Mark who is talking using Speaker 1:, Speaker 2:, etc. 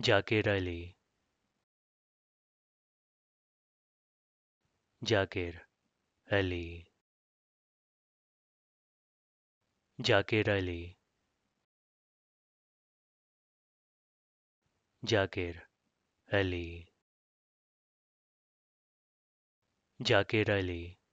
Speaker 1: जाके रैली जाकिर अली जाकिर अली जाकिर अली जाकिर अली